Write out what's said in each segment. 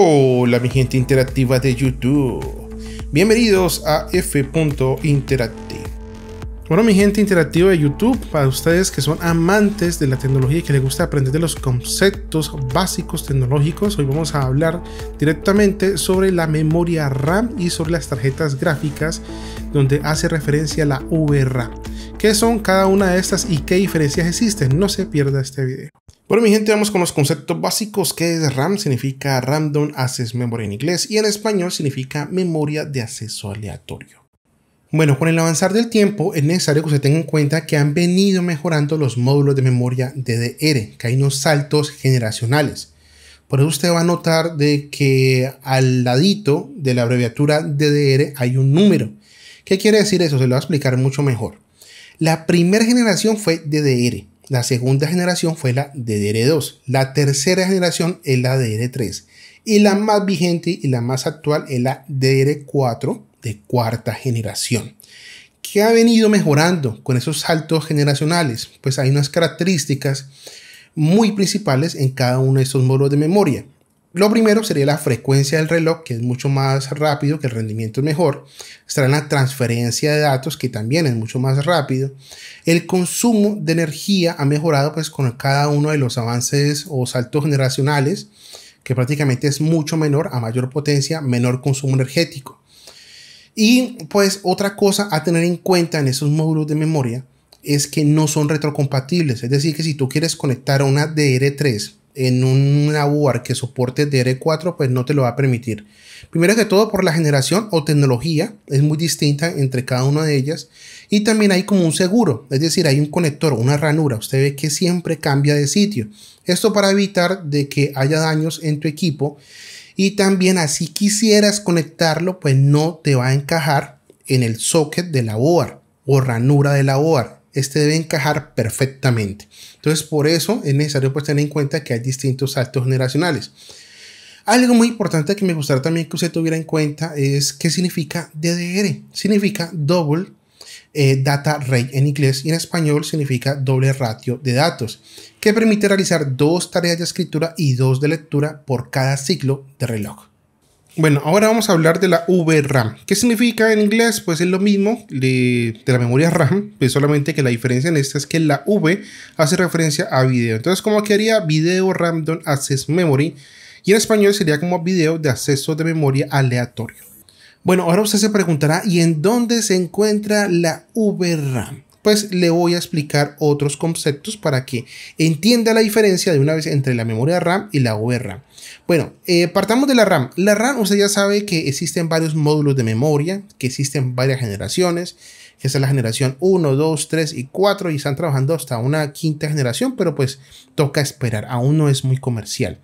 Hola mi gente interactiva de YouTube. Bienvenidos a interactive Bueno mi gente interactiva de YouTube, para ustedes que son amantes de la tecnología y que les gusta aprender de los conceptos básicos tecnológicos, hoy vamos a hablar directamente sobre la memoria RAM y sobre las tarjetas gráficas donde hace referencia la VRAM. ¿Qué son cada una de estas y qué diferencias existen? No se pierda este video. Bueno, mi gente, vamos con los conceptos básicos. que es RAM? Significa Random Access Memory en inglés y en español significa memoria de acceso aleatorio. Bueno, con el avanzar del tiempo es necesario que se tenga en cuenta que han venido mejorando los módulos de memoria DDR, que hay unos saltos generacionales. Por eso usted va a notar de que al ladito de la abreviatura DDR hay un número. ¿Qué quiere decir eso? Se lo va a explicar mucho mejor. La primera generación fue DDR, la segunda generación fue la DDR2. La tercera generación es la DDR3. Y la más vigente y la más actual es la DDR4 de cuarta generación. ¿Qué ha venido mejorando con esos saltos generacionales? Pues hay unas características muy principales en cada uno de estos módulos de memoria. Lo primero sería la frecuencia del reloj, que es mucho más rápido, que el rendimiento es mejor. Estará en la transferencia de datos, que también es mucho más rápido. El consumo de energía ha mejorado pues, con cada uno de los avances o saltos generacionales, que prácticamente es mucho menor, a mayor potencia, menor consumo energético. Y pues otra cosa a tener en cuenta en esos módulos de memoria es que no son retrocompatibles, es decir, que si tú quieres conectar a una DR3 en una board que soporte DR4, pues no te lo va a permitir. Primero que todo por la generación o tecnología, es muy distinta entre cada una de ellas. Y también hay como un seguro, es decir, hay un conector, una ranura, usted ve que siempre cambia de sitio. Esto para evitar de que haya daños en tu equipo. Y también así quisieras conectarlo, pues no te va a encajar en el socket de la board o ranura de la board este debe encajar perfectamente. Entonces, por eso es necesario pues, tener en cuenta que hay distintos saltos generacionales. Algo muy importante que me gustaría también que usted tuviera en cuenta es qué significa DDR. Significa Double eh, Data Rate en inglés y en español significa doble ratio de datos, que permite realizar dos tareas de escritura y dos de lectura por cada ciclo de reloj. Bueno, ahora vamos a hablar de la VRAM. ¿Qué significa en inglés? Pues es lo mismo de, la memoria RAM, pues solamente que la diferencia en esta es que la V hace referencia a video. Entonces, como que haría Video Random Access Memory, y en español sería como video de acceso de memoria aleatorio. Bueno, ahora usted se preguntará, ¿y en dónde se encuentra la VRAM? le voy a explicar otros conceptos para que entienda la diferencia de una vez entre la memoria RAM y la VRAM. Bueno, eh, partamos de la RAM. La RAM usted ya sabe que existen varios módulos de memoria, que existen varias generaciones, que es la generación 1, 2, 3 y 4 y están trabajando hasta una quinta generación, pero pues toca esperar, aún no es muy comercial.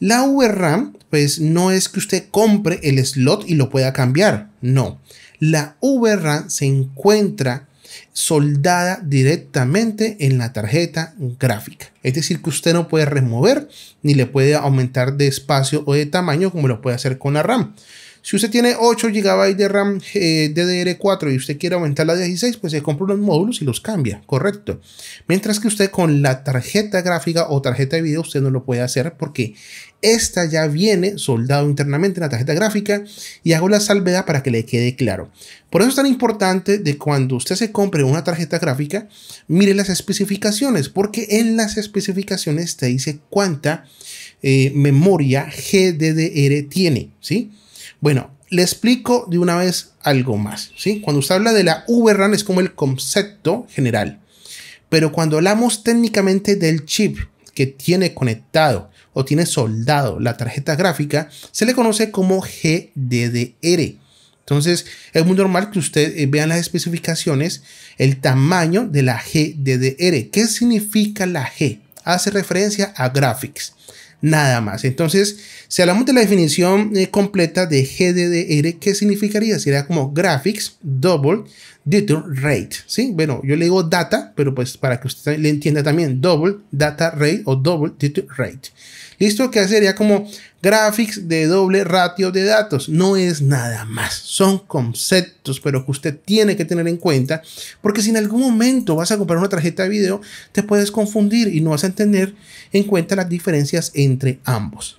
La VRAM, pues no es que usted compre el slot y lo pueda cambiar, no. La VRAM se encuentra soldada directamente en la tarjeta gráfica. Es decir, que usted no puede remover ni le puede aumentar de espacio o de tamaño como lo puede hacer con la RAM. Si usted tiene 8 GB de RAM eh, DDR4 y usted quiere aumentar a 16, pues se compra unos módulos y los cambia, correcto. Mientras que usted con la tarjeta gráfica o tarjeta de video, usted no lo puede hacer porque esta ya viene soldado internamente en la tarjeta gráfica y hago la salvedad para que le quede claro. Por eso es tan importante de cuando usted se compre una tarjeta gráfica, mire las especificaciones, porque en las especificaciones te dice cuánta eh, memoria GDDR tiene, ¿sí? Bueno, le explico de una vez algo más. ¿sí? Cuando usted habla de la VRAM es como el concepto general. Pero cuando hablamos técnicamente del chip que tiene conectado o tiene soldado la tarjeta gráfica, se le conoce como GDDR. Entonces, es muy normal que usted eh, vean las especificaciones, el tamaño de la GDDR. ¿Qué significa la G? Hace referencia a graphics nada más. Entonces, si hablamos de la definición eh, completa de GDDR, ¿qué significaría? Sería como Graphics Double Data Rate, ¿sí? Bueno, yo le digo data, pero pues para que usted le entienda también, Double Data Rate o Double Data Rate. ¿Listo? que sería como graphics de doble ratio de datos. No es nada más. Son conceptos, pero que usted tiene que tener en cuenta. Porque si en algún momento vas a comprar una tarjeta de video, te puedes confundir y no vas a tener en cuenta las diferencias entre ambos.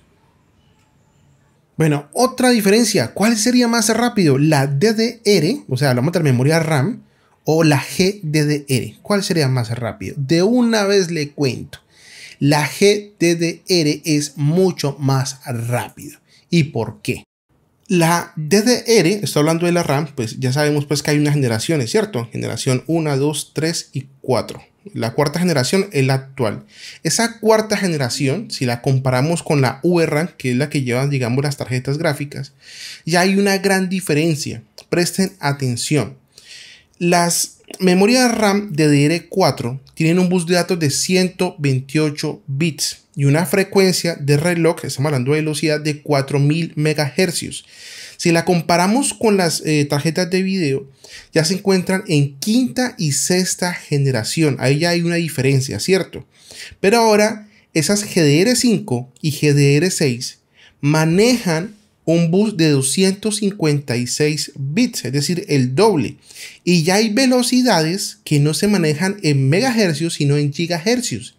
Bueno, otra diferencia. ¿Cuál sería más rápido? La DDR, o sea, hablamos de la memoria RAM, o la GDDR. ¿Cuál sería más rápido? De una vez le cuento la GDDR es mucho más rápida. ¿Y por qué? La DDR, estoy hablando de la RAM, pues ya sabemos pues que hay unas generaciones, ¿cierto? Generación 1, 2, 3 y 4. La cuarta generación es la actual. Esa cuarta generación, si la comparamos con la VRAM, que es la que llevan, digamos, las tarjetas gráficas, ya hay una gran diferencia. Presten atención. Las memorias RAM DDR4 tienen un bus de datos de 128 bits y una frecuencia de reloj, estamos hablando de velocidad de 4000 MHz. Si la comparamos con las eh, tarjetas de video, ya se encuentran en quinta y sexta generación. Ahí ya hay una diferencia, ¿cierto? Pero ahora esas GDR5 y GDR6 manejan un bus de 256 bits, es decir, el doble. Y ya hay velocidades que no se manejan en megahercios, sino en gigahercios.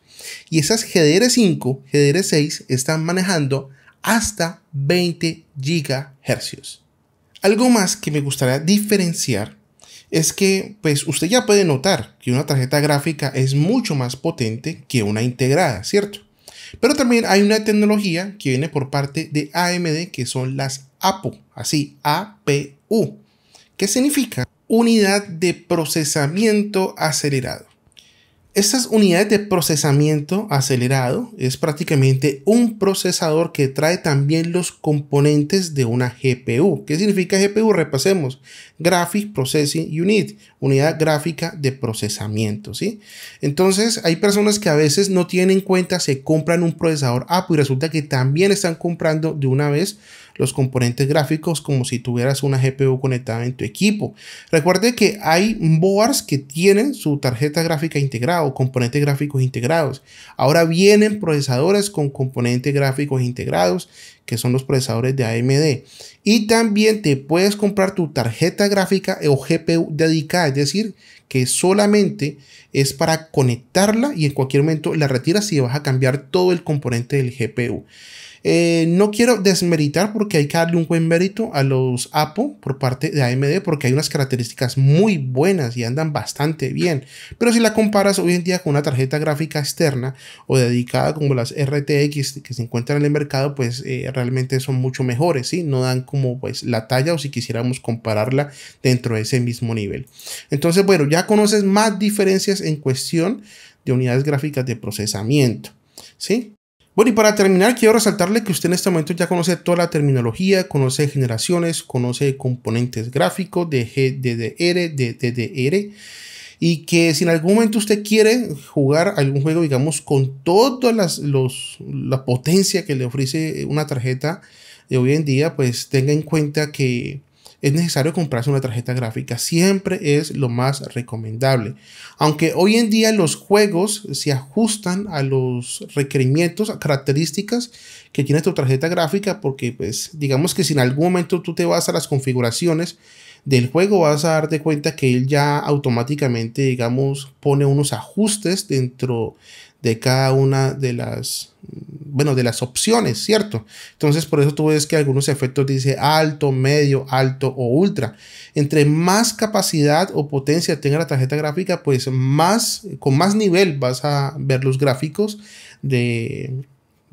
Y esas GDR5, GDR6 están manejando hasta 20 gigahercios. Algo más que me gustaría diferenciar es que pues usted ya puede notar que una tarjeta gráfica es mucho más potente que una integrada, ¿cierto? Pero también hay una tecnología que viene por parte de AMD que son las APU, así APU, que significa unidad de procesamiento acelerado. Estas unidades de procesamiento acelerado es prácticamente un procesador que trae también los componentes de una GPU. ¿Qué significa GPU? Repasemos. Graphic Processing Unit, unidad gráfica de procesamiento. ¿sí? Entonces hay personas que a veces no tienen en cuenta, se compran un procesador apu y resulta que también están comprando de una vez los componentes gráficos como si tuvieras una GPU conectada en tu equipo. Recuerde que hay boards que tienen su tarjeta gráfica integrada o componentes gráficos integrados. Ahora vienen procesadores con componentes gráficos integrados que son los procesadores de AMD. Y también te puedes comprar tu tarjeta gráfica o GPU dedicada, es decir, que solamente es para conectarla y en cualquier momento la retiras y vas a cambiar todo el componente del GPU. Eh, no quiero desmeritar porque hay que darle un buen mérito a los APO por parte de AMD porque hay unas características muy buenas y andan bastante bien. Pero si la comparas hoy en día con una tarjeta gráfica externa o dedicada como las RTX que se encuentran en el mercado, pues eh, realmente son mucho mejores, ¿sí? No dan como pues la talla o si quisiéramos compararla dentro de ese mismo nivel. Entonces, bueno, ya conoces más diferencias en cuestión de unidades gráficas de procesamiento. ¿sí? Bueno, y para terminar, quiero resaltarle que usted en este momento ya conoce toda la terminología, conoce generaciones, conoce componentes gráficos de GDDR, de DDR, y que si en algún momento usted quiere jugar algún juego, digamos, con toda la potencia que le ofrece una tarjeta de hoy en día, pues tenga en cuenta que es necesario comprarse una tarjeta gráfica. Siempre es lo más recomendable. Aunque hoy en día los juegos se ajustan a los requerimientos, a características que tiene tu tarjeta gráfica, porque pues digamos que si en algún momento tú te vas a las configuraciones, del juego vas a darte cuenta que él ya automáticamente, digamos, pone unos ajustes dentro de cada una de las bueno, de las opciones, ¿cierto? Entonces, por eso tú ves que algunos efectos dice alto, medio, alto o ultra. Entre más capacidad o potencia tenga la tarjeta gráfica, pues más, con más nivel vas a ver los gráficos de,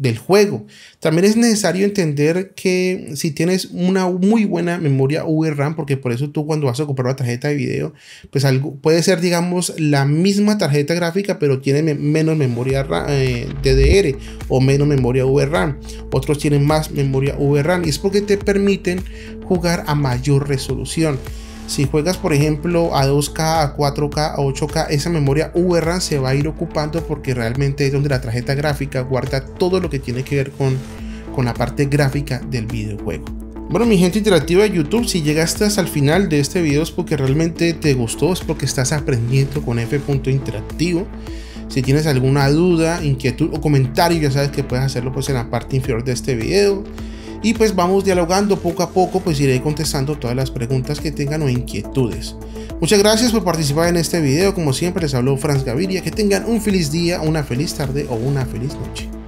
del juego. También es necesario entender que si tienes una muy buena memoria VRAM, porque por eso tú cuando vas a comprar una tarjeta de video, pues algo, puede ser, digamos, la misma tarjeta gráfica, pero tiene menos memoria DDR eh, o menos memoria VRAM. Otros tienen más memoria VRAM y es porque te permiten jugar a mayor resolución. Si juegas, por ejemplo, a 2K, a 4K, a 8K, esa memoria VRAM se va a ir ocupando porque realmente es donde la tarjeta gráfica guarda todo lo que tiene que ver con, con la parte gráfica del videojuego. Bueno, mi gente interactiva de YouTube, si llegaste hasta el final de este video es porque realmente te gustó, es porque estás aprendiendo con F. Interactivo. Si tienes alguna duda, inquietud o comentario, ya sabes que puedes hacerlo pues en la parte inferior de este video y pues vamos dialogando poco a poco, pues iré contestando todas las preguntas que tengan o inquietudes. Muchas gracias por participar en este video, como siempre les habló Franz Gaviria, que tengan un feliz día, una feliz tarde o una feliz noche.